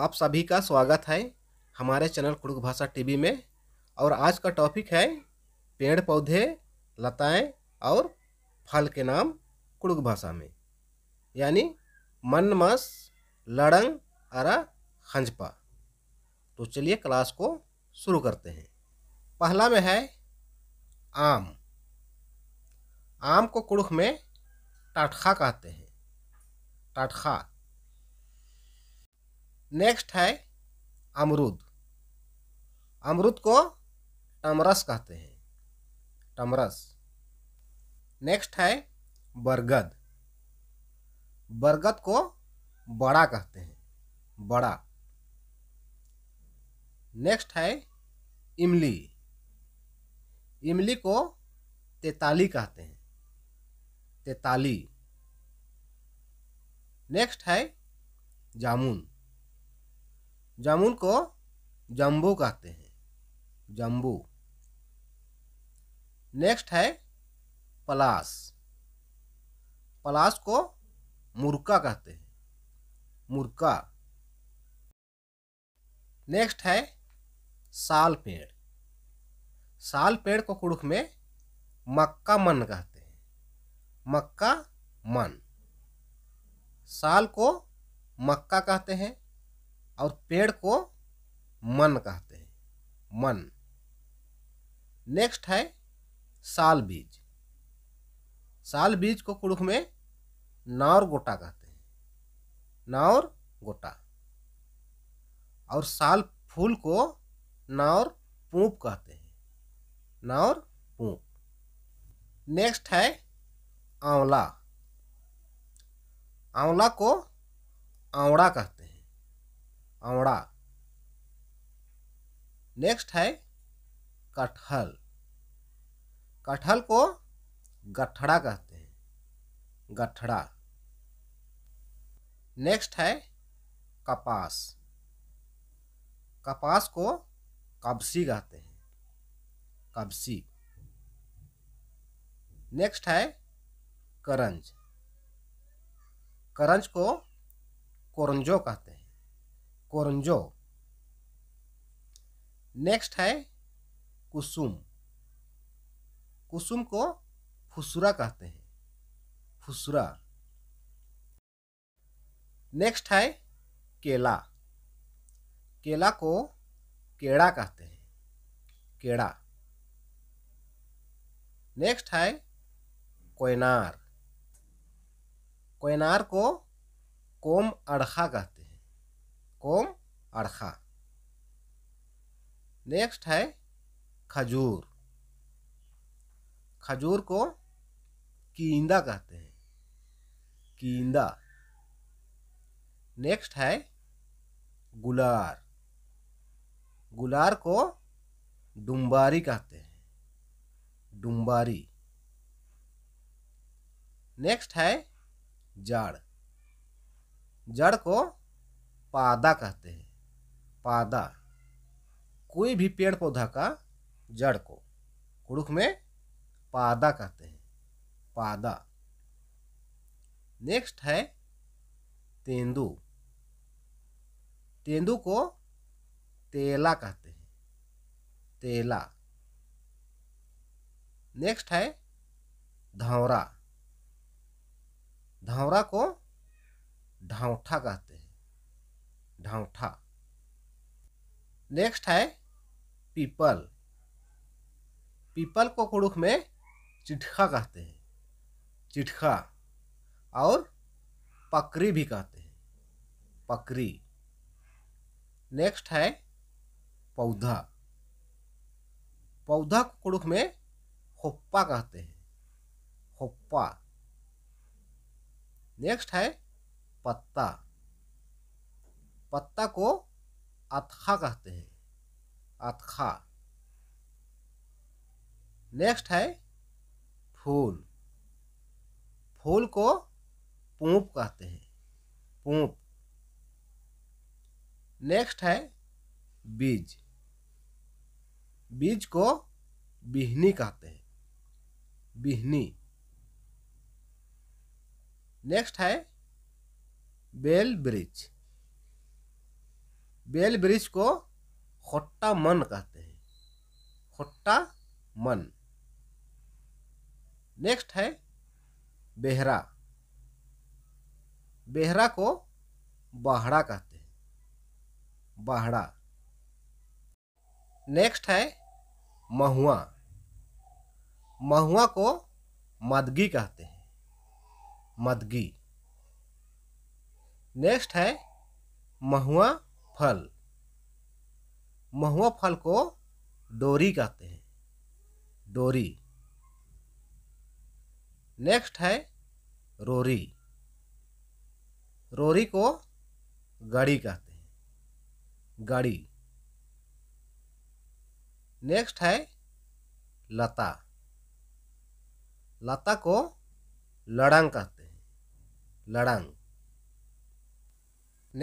आप सभी का स्वागत है हमारे चैनल कुड़ुक भाषा टीवी में और आज का टॉपिक है पेड़ पौधे लताएं और फल के नाम कुड़ुक भाषा में यानी मनमस लड़ंग अरा खंजपा तो चलिए क्लास को शुरू करते हैं पहला में है आम आम को कुड़ुख में टाटखा कहते हैं टाटखा नेक्स्ट है अमरूद अमरूद को टमरस कहते हैं टमरस नेक्स्ट है बरगद बरगद को बड़ा कहते हैं बड़ा नेक्स्ट है इमली इमली को तेताली कहते हैं तेताली नेक्स्ट है जामुन जामुन को जम्बो कहते हैं जम्बो नेक्स्ट है पलास पलास को मुर्का कहते हैं मुर्का नेक्स्ट है साल पेड़ साल पेड़ को कुड़ुख में मक्का मन कहते हैं मक्का मन साल को मक्का कहते हैं और पेड़ को मन कहते हैं मन नेक्स्ट है साल बीज साल बीज को कुड़ुख में नावर गोटा कहते हैं नावर गोटा और साल फूल को नावर पूप कहते हैं नावर पूप नेक्स्ट है आंवला आंवला को आंवड़ा कहते हैं आंवड़ा नेक्स्ट है कटहल कटहल को गठड़ा कहते हैं गठड़ा नेक्स्ट है कपास कपास को कब्सी कहते हैं कब्सी नेक्स्ट है करंज करंज को कोरंजो कहते हैं कोरंजो नेक्स्ट है कुसुम कुसुम को फुसुरा कहते हैं फुसुरा नेक्स्ट है केला केला को केड़ा कहते हैं केड़ा नेक्स्ट है कोयनार कोयनार को कोम अड़खा कहते हैं कोम अड़खा नेक्स्ट है खजूर खजूर को कींदा कहते हैं कींदा नेक्स्ट है गुलार गुलार को डुम्बारी कहते हैं डुम्बारी नेक्स्ट है जड़ जड़ को पादा कहते हैं पादा कोई भी पेड़ पौधा का जड़ को कुरुख में पादा कहते हैं पादा नेक्स्ट है तेंदू तेंदू को तेला कहते हैं तेला नेक्स्ट है धौरा धौरा को ढौठा कहते हैं ढांठा नेक्स्ट है पीपल पीपल को कुड़ुख में चिटखा कहते हैं चिटखा और पकरी भी कहते हैं पकरी नेक्स्ट है पौधा पौधा को कुड़ुख में होप्पा कहते हैं होप्पा नेक्स्ट है पत्ता पत्ता को अथा कहते हैं अथा नेक्स्ट है फूल फूल को पूप कहते हैं पूप नेक्स्ट है बीज बीज को बिहनी कहते हैं बिहनी नेक्स्ट है बेल ब्रिज बेल वृक्ष को खट्टा मन कहते हैं खट्टा मन नेक्स्ट है बेहरा बेहरा को बाहड़ा कहते हैं बाहड़ा नेक्स्ट है महुआ महुआ को मदगी कहते हैं मदगी नेक्स्ट है महुआ फल महुआ फल को डोरी कहते हैं डोरी नेक्स्ट है रोरी रोरी को गाड़ी कहते हैं गाड़ी नेक्स्ट है लता लता को लड़ंग कहते हैं लड़ंग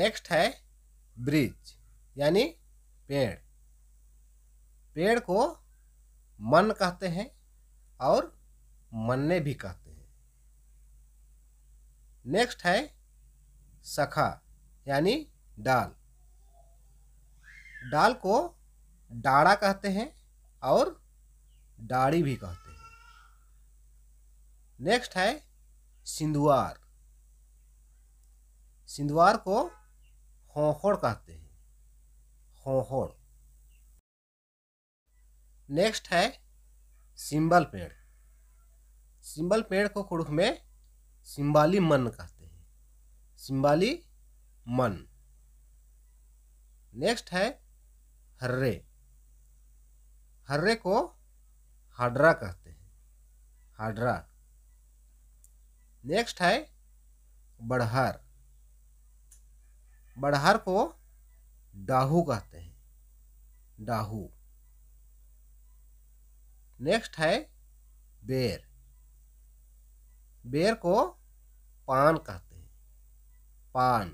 नेक्स्ट है ब्रिज यानी पेड़ पेड़ को मन कहते हैं और मन्ने भी कहते हैं नेक्स्ट है सखा यानी डाल डाल को डाड़ा कहते हैं और डाड़ी भी कहते हैं नेक्स्ट है सिंधुआर सिंधुआर को खोखोड़ कहते हैं खोखोड़ नेक्स्ट है सिंबल पेड़ सिंबल पेड़ को कुरुख में सिंबाली मन कहते हैं सिंबाली मन नेक्स्ट है हर्रे हर्रे को हाड्रा कहते हैं हाडरा नेक्स्ट है बढ़हर बड़हर को डाहू कहते हैं डाहू नेक्स्ट है बेर बेर को पान कहते हैं पान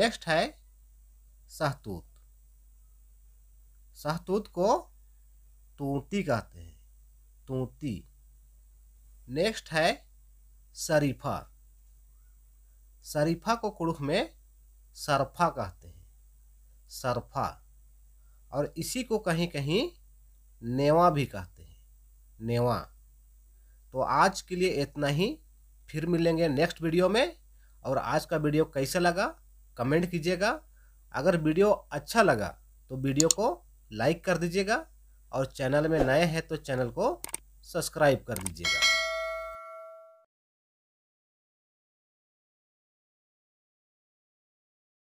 नेक्स्ट है सहतूत सहतूत को तूती कहते हैं तूती नेक्स्ट है शरीफा शरीफा को कुड़ुख में सरफा कहते हैं सरफा और इसी को कहीं कहीं नेवा भी कहते हैं नेवा तो आज के लिए इतना ही फिर मिलेंगे नेक्स्ट वीडियो में और आज का वीडियो कैसा लगा कमेंट कीजिएगा अगर वीडियो अच्छा लगा तो वीडियो को लाइक कर दीजिएगा और चैनल में नए हैं तो चैनल को सब्सक्राइब कर दीजिएगा